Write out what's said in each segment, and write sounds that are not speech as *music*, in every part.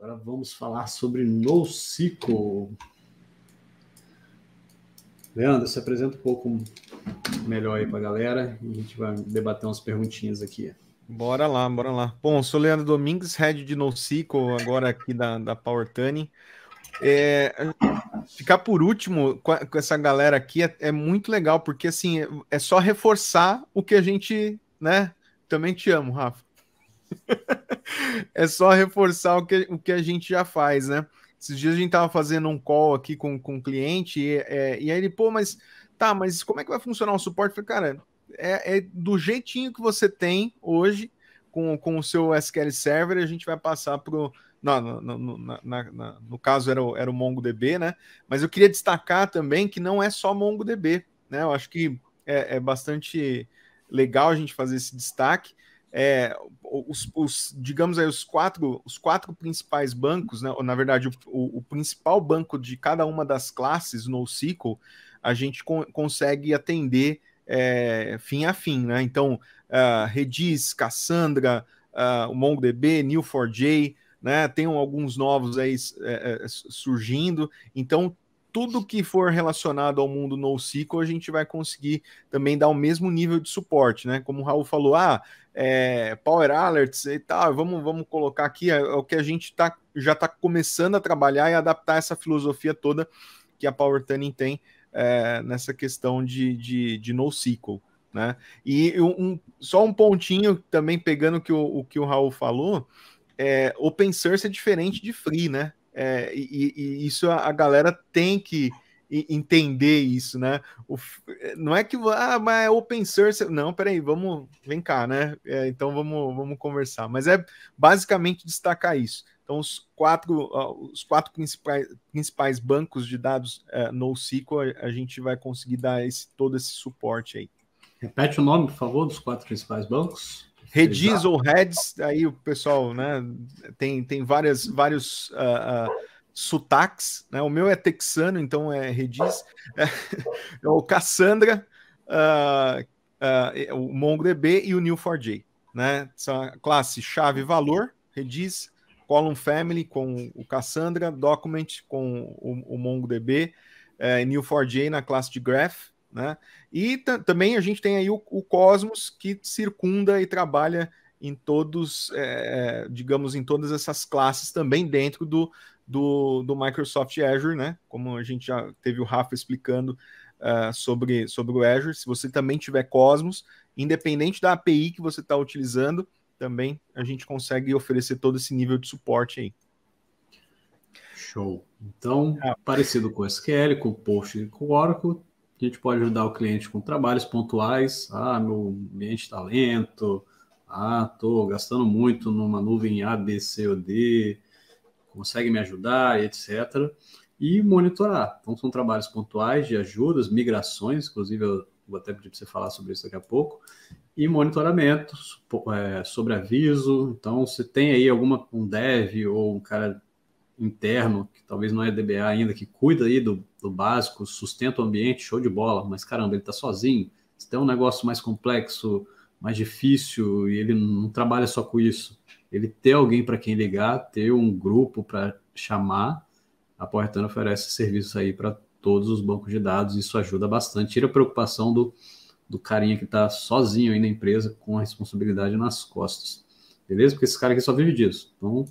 Agora vamos falar sobre NoSQL. Leandro, se apresenta um pouco melhor aí para a galera e a gente vai debater umas perguntinhas aqui. Bora lá, bora lá. Bom, sou Leandro Domingues, head de NoSQL, agora aqui da, da PowerTune. É, ficar por último com, a, com essa galera aqui é, é, muito legal, porque assim, é, é só reforçar o que a gente, né? Também te amo, Rafa *laughs* é só reforçar o que, o que a gente já faz, né? Esses dias a gente estava fazendo um call aqui com, com um cliente e, é, e aí ele, pô, mas tá, mas como é que vai funcionar o suporte? Eu falei, cara, é, é, do jeitinho que você tem hoje com, com o seu SQL Server, a gente vai passar pro. no no, no, na, na, no caso era o, era o MongoDB, né? Mas eu queria destacar também que não é só MongoDB, né? Eu acho que é, é bastante legal a gente fazer esse destaque, é, os, os, digamos aí, os quatro, os quatro principais bancos, né, na verdade, o, o, o, principal banco de cada uma das classes no SQL, a gente consegue atender é, fim a fim, né? Então, uh, Redis, Cassandra, uh, MongoDB, new 4 j né? Tem alguns novos aí é, é surgindo. Então, tudo que for relacionado ao mundo NoSQL, a gente vai conseguir também dar o mesmo nível de suporte, né? Como o Raul falou, ah, é, Power Alerts e tal, vamos, vamos colocar aqui é, é o que a gente tá, já está começando a trabalhar e adaptar essa filosofia toda que a Power Tuning tem é, nessa questão de, de, de NoSQL, né? E um, só um pontinho também pegando que o, o que o Raul falou, é, open source é diferente de free, né? É, e, e, isso a, galera tem que entender isso, né? O, não é que ah, mas é open source. Não, peraí, vamos vem cá, né? É, então vamos, vamos conversar. Mas é basicamente destacar isso. Então, os quatro, os quatro principais, principais bancos de dados é, NoSQL, a, a gente vai conseguir dar esse, todo esse suporte aí. Repete o nome, por favor, dos quatro principais bancos. Redis ou Reds, aí o pessoal, né, tem, tem várias, vários uh, uh, sotaques, né, o meu é texano, então é Redis, *laughs* é, o Cassandra, uh, o MongoDB e o New4j, né, são classe chave valor, Redis, column family com o Cassandra, document com o, o MongoDB, é, eh, New4j na classe de graph, né? E também a gente tem aí o, o, cosmos que circunda e trabalha em todos, é, é, digamos, em todas essas classes também dentro do, do, do, Microsoft Azure, né? Como a gente já teve o Rafa explicando uh, sobre, sobre o Azure. Se você também tiver Cosmos, independente da API que você está utilizando, também a gente consegue oferecer todo esse nível de suporte aí. Show. Então, ah. parecido com o SQL, com o e com o Oracle, a gente pode ajudar o cliente com trabalhos pontuais. Ah, meu ambiente está lento. Ah, estou gastando muito numa nuvem A, B, C ou D. Consegue me ajudar, etc. E monitorar. Então, são trabalhos pontuais de ajudas, migrações. Inclusive, eu vou até pedir para você falar sobre isso daqui a pouco. E monitoramento, é, sobre aviso. Então, se tem aí alguma, um dev ou um cara interno, que talvez não é DBA ainda, que cuida aí do, do básico, sustenta o ambiente, show de bola, mas caramba, ele está sozinho. Se tem um negócio mais complexo, mais difícil, e ele não trabalha só com isso. Ele ter alguém para quem ligar, ter um grupo para chamar, a Porretana oferece serviço aí para todos os bancos de dados, isso ajuda bastante, tira a preocupação do, do carinha que está sozinho aí na empresa com a responsabilidade nas costas. Beleza? Porque esse cara aqui só vive disso. Então,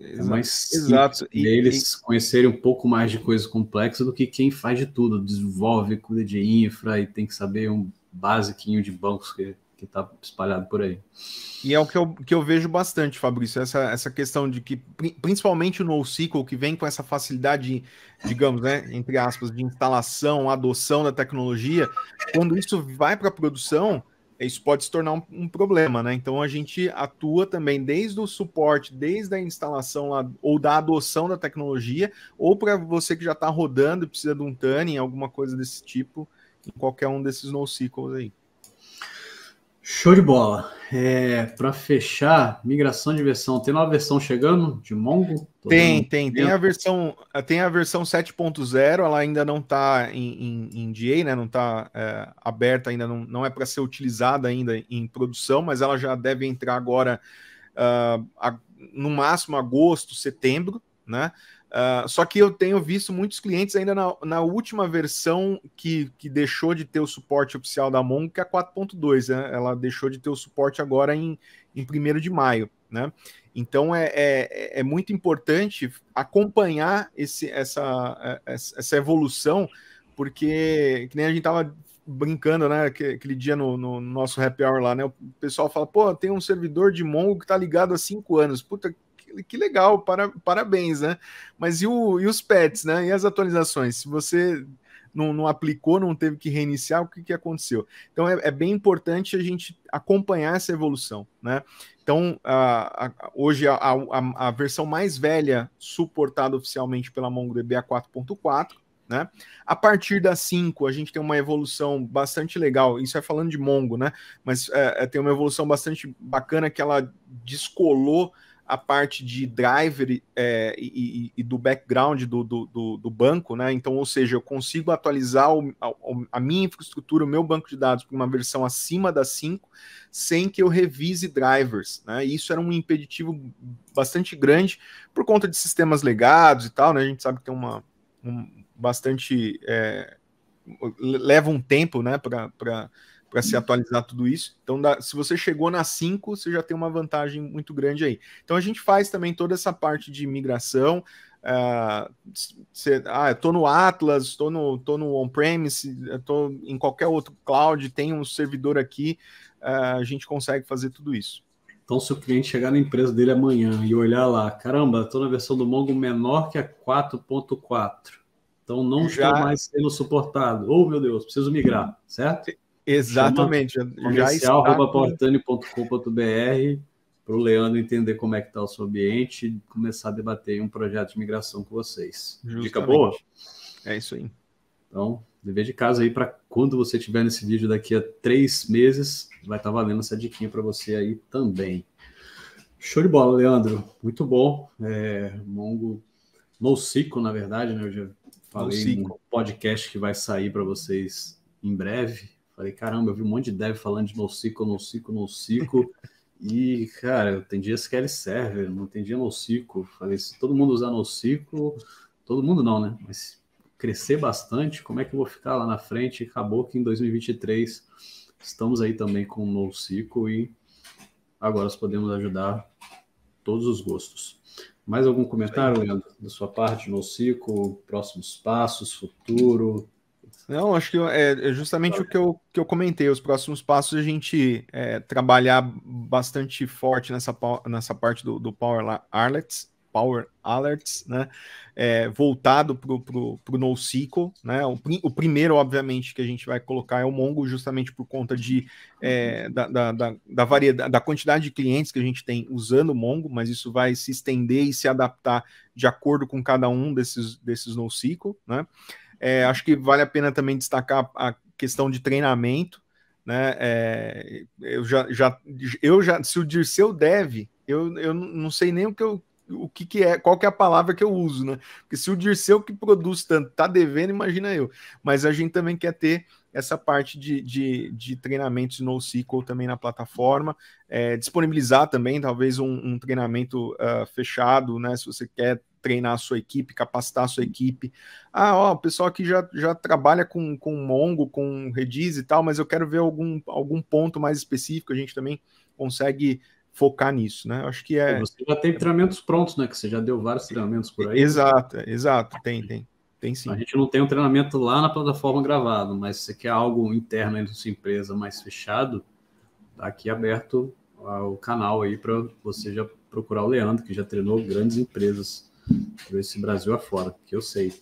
é mais simples Exato. E, eles e... conhecerem um pouco mais de coisas complexas do que quem faz de tudo, desenvolve, cuida de infra e tem que saber um basiquinho de bancos que que está espalhado por aí. E é o que eu, que eu vejo bastante, Fabrício, essa, essa questão de que, principalmente no NoSQL, que vem com essa facilidade, digamos, né, entre aspas, de instalação, adoção da tecnologia, quando isso vai para a produção, isso pode se tornar um, um, problema, né? Então a gente atua também desde o suporte, desde a instalação lá, ou da adoção da tecnologia, ou para você que já está rodando e precisa de um tuning, alguma coisa desse tipo, em qualquer um desses NoSQLs aí. Show de bola. É, para fechar, migração de versão. Tem nova versão chegando de Mongo? Tô tem, tem. Tem a versão, tem a versão 7.0, ela ainda não está em, em, em DA, né? Não está é, aberta ainda, não, não é para ser utilizada ainda em produção, mas ela já deve entrar agora uh, a, no máximo agosto, setembro, né? Uh, só que eu tenho visto muitos clientes ainda na, na última versão que, que deixou de ter o suporte oficial da Mongo, que é a 4.2, né? Ela deixou de ter o suporte agora em, em 1 de maio, né? Então é, é, é muito importante acompanhar esse, essa, é, essa evolução, porque que nem a gente tava brincando, né? Aquele dia no, no nosso happy hour lá, né? O pessoal fala, pô, tem um servidor de Mongo que tá ligado há cinco anos. Puta, que, que legal, para, parabéns, né? Mas e, o, e os pets, né? E as atualizações? Se você não, não, aplicou, não teve que reiniciar, o que, que aconteceu? Então é, é bem importante a gente acompanhar essa evolução, né? Então, a, a, hoje a, a, versão mais velha suportada oficialmente pela MongoDB é a 4.4, né? A partir da 5, a gente tem uma evolução bastante legal, isso é falando de Mongo, né? Mas é, é tem uma evolução bastante bacana que ela descolou a parte de driver é, e, e, do background do, do, do, banco, né? Então, ou seja, eu consigo atualizar o, a, a, minha infraestrutura, o meu banco de dados para uma versão acima da 5, sem que eu revise drivers, né? E isso era um impeditivo bastante grande por conta de sistemas legados e tal, né? A gente sabe que tem uma um, bastante é, leva um tempo, né? Para para se atualizar tudo isso. Então, se você chegou na 5, você já tem uma vantagem muito grande aí. Então, a gente faz também toda essa parte de migração. Uh, cê, ah, estou no Atlas, estou no, tô no on-premise, estou em qualquer outro cloud, tem um servidor aqui, uh, a gente consegue fazer tudo isso. Então, se o cliente chegar na empresa dele amanhã e olhar lá, caramba, estou na versão do Mongo menor que a 4.4. Então não já... está mais sendo suportado. Oh, meu Deus, preciso migrar, certo? Exatamente. Chama comercial, para o Leandro entender como é que está o seu ambiente e começar a debater um projeto de migração com vocês. Justamente. Dica boa? É isso aí. Então, dever de casa aí para quando você estiver nesse vídeo daqui a três meses, vai estar tá valendo essa diquinha para você aí também. Show de bola, Leandro. Muito bom. É, Mongo no na verdade, né? Eu já falei no um podcast que vai sair para vocês em breve. Falei, caramba, eu vi um monte de dev falando de NoSQL, NoSQL, NoSQL. *laughs* e, cara, eu entendi SQL é Server, não entendi dia NoSQL. Falei, se todo mundo usar NoSQL, todo mundo não, né? Mas crescer bastante, como é que eu vou ficar lá na frente? Acabou que em 2023 estamos aí também com o NoSQL e agora nós podemos ajudar todos os gostos. Mais algum comentário, Leandro, da sua parte, NoSQL, próximos passos, futuro, não, acho que é, é justamente o que eu, que eu comentei. Os próximos passos a gente é, trabalhar bastante forte nessa, nessa parte do, do Power Alerts, Power Alerts, né? É, voltado para o NoSQL, né? O, o, primeiro, obviamente, que a gente vai colocar é o Mongo, justamente por conta de, é, da, da, da, da, variedade, da quantidade de clientes que a gente tem usando o Mongo, mas isso vai se estender e se adaptar de acordo com cada um desses, desses NoSQL, né? É, acho que vale a pena também destacar a questão de treinamento, né? É, eu já, já, eu já, se o Dirceu deve, eu, eu não sei nem o que eu o que, que é, qual que é a palavra que eu uso, né? Porque se o Dirceu que produz tanto tá devendo, imagina eu. Mas a gente também quer ter essa parte de, de, de treinamentos também na plataforma, é, disponibilizar também talvez um, um treinamento uh, fechado, né? Se você quer treinar a sua equipe, capacitar a sua equipe. Ah, ó, o pessoal aqui já, já trabalha com, com Mongo, com Redis e tal, mas eu quero ver algum, algum ponto mais específico, a gente também consegue focar nisso, né? Acho que é, é. Você já tem treinamentos prontos, né? Que você já deu vários treinamentos por aí. Exato, exato, tem, tem. Tem sim. A gente não tem um treinamento lá na plataforma gravado, mas se você quer algo interno aí da sua empresa mais fechado, tá aqui aberto o canal aí para você já procurar o Leandro, que já treinou grandes empresas por esse Brasil afora, é que eu sei.